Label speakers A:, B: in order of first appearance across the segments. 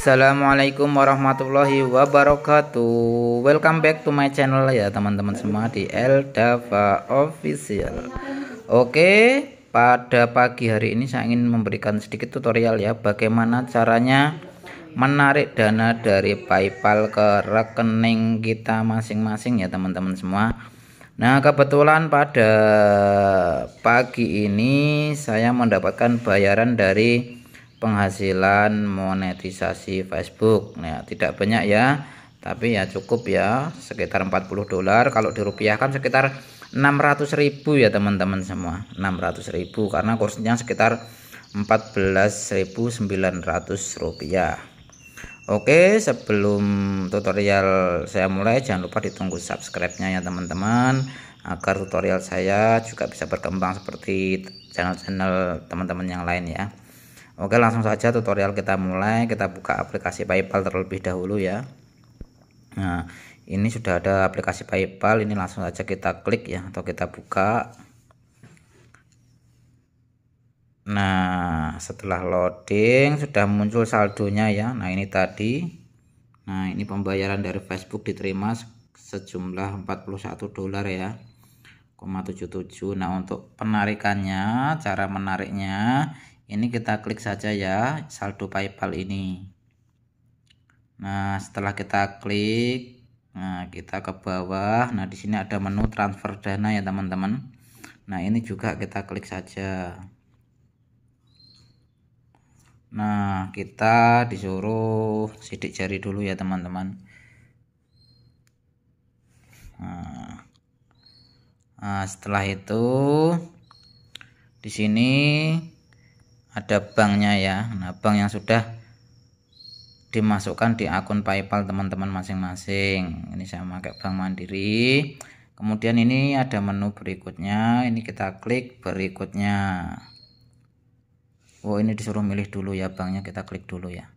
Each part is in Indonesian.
A: Assalamualaikum warahmatullahi wabarakatuh Welcome back to my channel ya teman-teman semua di Eldava Official Oke pada pagi hari ini saya ingin memberikan sedikit tutorial ya Bagaimana caranya menarik dana dari Paypal ke rekening kita masing-masing ya teman-teman semua Nah kebetulan pada pagi ini saya mendapatkan bayaran dari penghasilan monetisasi Facebook ya tidak banyak ya tapi ya cukup ya sekitar 40 dolar kalau dirupiahkan sekitar 600.000 ya teman-teman semua 600.000 karena kursnya sekitar 14.900 rupiah Oke sebelum tutorial saya mulai jangan lupa ditunggu subscribe-nya ya teman-teman agar tutorial saya juga bisa berkembang seperti channel-channel teman-teman yang lain ya Oke langsung saja tutorial kita mulai kita buka aplikasi Paypal terlebih dahulu ya Nah ini sudah ada aplikasi Paypal ini langsung saja kita klik ya atau kita buka Nah setelah loading sudah muncul saldonya ya Nah ini tadi Nah ini pembayaran dari Facebook diterima sejumlah 41 dolar ya 0,77 Nah untuk penarikannya cara menariknya ini kita klik saja ya saldo paypal ini nah setelah kita klik nah kita ke bawah nah di sini ada menu transfer dana ya teman-teman nah ini juga kita klik saja nah kita disuruh sidik jari dulu ya teman-teman nah, nah setelah itu di sini ada banknya ya nah bank yang sudah dimasukkan di akun PayPal teman-teman masing-masing ini saya pakai bank mandiri kemudian ini ada menu berikutnya ini kita klik berikutnya Oh ini disuruh milih dulu ya banknya kita klik dulu ya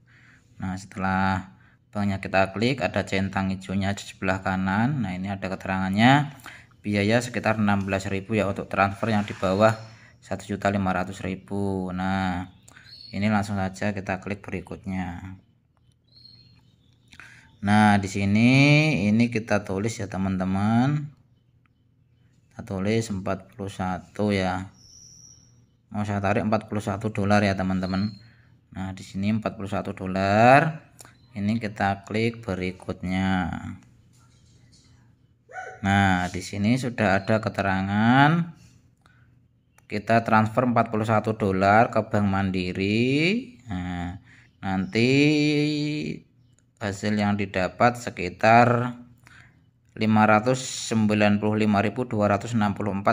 A: Nah setelah banknya kita klik ada centang hijaunya di sebelah kanan nah ini ada keterangannya biaya sekitar 16.000 ya untuk transfer yang di bawah 1.500.000 nah ini langsung saja kita klik berikutnya nah di sini ini kita tulis ya teman-teman kita tulis 41 ya mau oh, saya tarik 41 dolar ya teman-teman nah di sini 41 dolar ini kita klik berikutnya nah di sini sudah ada keterangan kita transfer 41 dolar ke Bank Mandiri nah, nanti hasil yang didapat sekitar 595.264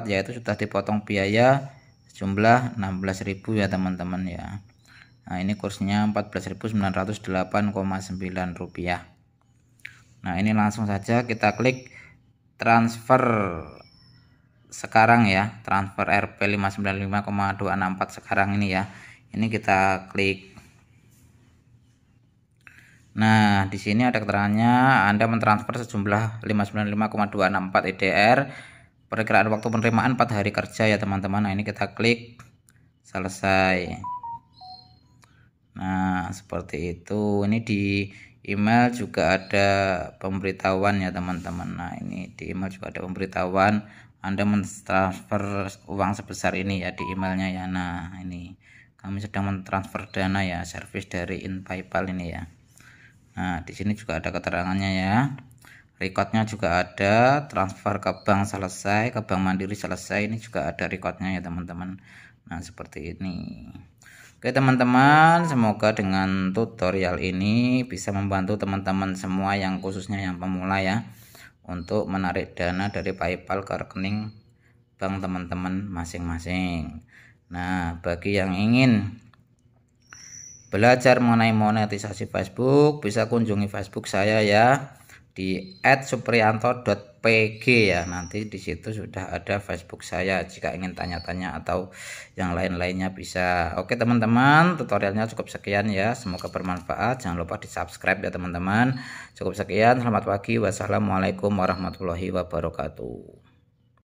A: yaitu sudah dipotong biaya jumlah 16.000 ya teman-teman ya Nah ini kursnya 14.908,9 rupiah Nah ini langsung saja kita klik transfer sekarang ya transfer RP 595,264 sekarang ini ya ini kita klik nah di sini ada keterangannya Anda mentransfer sejumlah 595,264 EDR e perkiraan waktu penerimaan 4 hari kerja ya teman-teman nah ini kita klik selesai nah seperti itu ini di email juga ada pemberitahuan ya teman-teman nah ini di email juga ada pemberitahuan anda mentransfer uang sebesar ini ya di emailnya ya nah ini kami sedang mentransfer dana ya service dari in PayPal ini ya nah di sini juga ada keterangannya ya recordnya juga ada transfer ke bank selesai ke bank mandiri selesai ini juga ada recordnya ya teman-teman nah seperti ini Oke teman-teman, semoga dengan tutorial ini bisa membantu teman-teman semua yang khususnya yang pemula ya untuk menarik dana dari PayPal ke rekening bank teman-teman masing-masing. Nah, bagi yang ingin belajar mengenai monetisasi Facebook, bisa kunjungi Facebook saya ya di @suprianto.pg ya. Nanti di situ sudah ada Facebook saya jika ingin tanya-tanya atau yang lain-lainnya bisa. Oke, teman-teman, tutorialnya cukup sekian ya. Semoga bermanfaat. Jangan lupa di-subscribe ya, teman-teman. Cukup sekian. Selamat pagi. Wassalamualaikum warahmatullahi wabarakatuh.